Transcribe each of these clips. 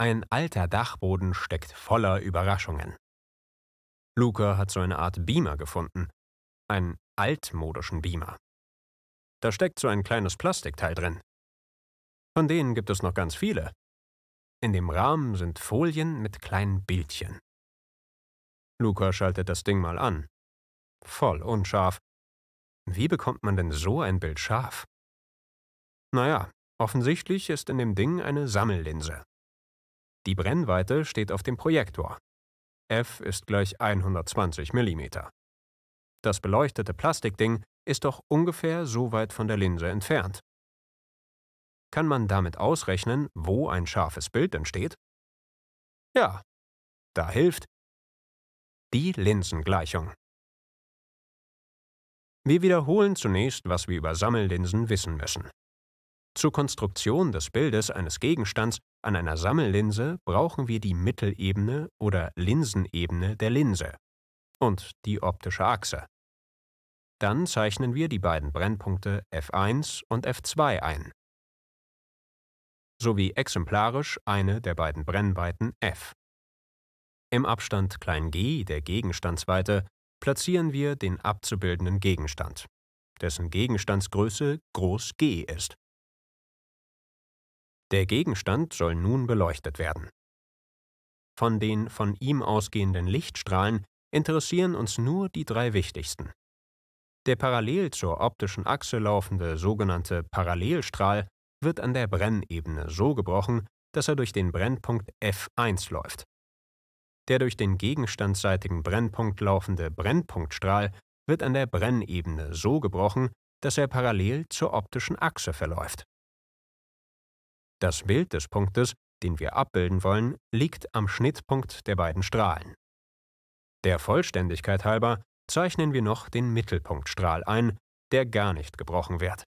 Ein alter Dachboden steckt voller Überraschungen. Luca hat so eine Art Beamer gefunden. Einen altmodischen Beamer. Da steckt so ein kleines Plastikteil drin. Von denen gibt es noch ganz viele. In dem Rahmen sind Folien mit kleinen Bildchen. Luca schaltet das Ding mal an. Voll unscharf. Wie bekommt man denn so ein Bild scharf? Naja, offensichtlich ist in dem Ding eine Sammellinse. Die Brennweite steht auf dem Projektor. F ist gleich 120 mm. Das beleuchtete Plastikding ist doch ungefähr so weit von der Linse entfernt. Kann man damit ausrechnen, wo ein scharfes Bild entsteht? Ja, da hilft die Linsengleichung. Wir wiederholen zunächst, was wir über Sammellinsen wissen müssen. Zur Konstruktion des Bildes eines Gegenstands an einer Sammellinse brauchen wir die Mittelebene oder Linsenebene der Linse und die optische Achse. Dann zeichnen wir die beiden Brennpunkte F1 und F2 ein, sowie exemplarisch eine der beiden Brennweiten f. Im Abstand g der Gegenstandsweite platzieren wir den abzubildenden Gegenstand, dessen Gegenstandsgröße groß G ist. Der Gegenstand soll nun beleuchtet werden. Von den von ihm ausgehenden Lichtstrahlen interessieren uns nur die drei wichtigsten. Der parallel zur optischen Achse laufende sogenannte Parallelstrahl wird an der Brennebene so gebrochen, dass er durch den Brennpunkt F1 läuft. Der durch den gegenstandsseitigen Brennpunkt laufende Brennpunktstrahl wird an der Brennebene so gebrochen, dass er parallel zur optischen Achse verläuft. Das Bild des Punktes, den wir abbilden wollen, liegt am Schnittpunkt der beiden Strahlen. Der Vollständigkeit halber zeichnen wir noch den Mittelpunktstrahl ein, der gar nicht gebrochen wird.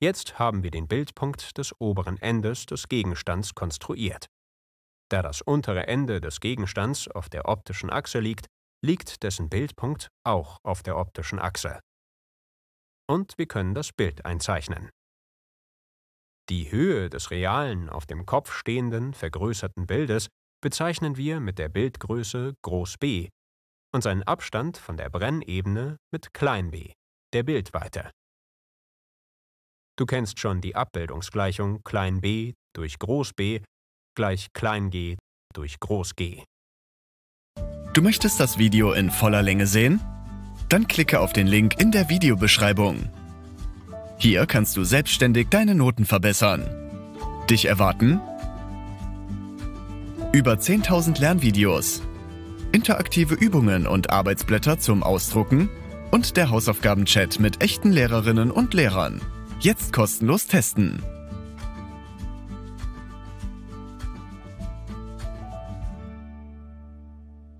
Jetzt haben wir den Bildpunkt des oberen Endes des Gegenstands konstruiert. Da das untere Ende des Gegenstands auf der optischen Achse liegt, liegt dessen Bildpunkt auch auf der optischen Achse. Und wir können das Bild einzeichnen. Die Höhe des realen, auf dem Kopf stehenden, vergrößerten Bildes bezeichnen wir mit der Bildgröße groß B und seinen Abstand von der Brennebene mit klein b, der Bildweite. Du kennst schon die Abbildungsgleichung klein b durch groß B gleich klein g durch groß G. Du möchtest das Video in voller Länge sehen? Dann klicke auf den Link in der Videobeschreibung. Hier kannst du selbstständig deine Noten verbessern. Dich erwarten über 10.000 Lernvideos, interaktive Übungen und Arbeitsblätter zum Ausdrucken und der Hausaufgabenchat mit echten Lehrerinnen und Lehrern. Jetzt kostenlos testen.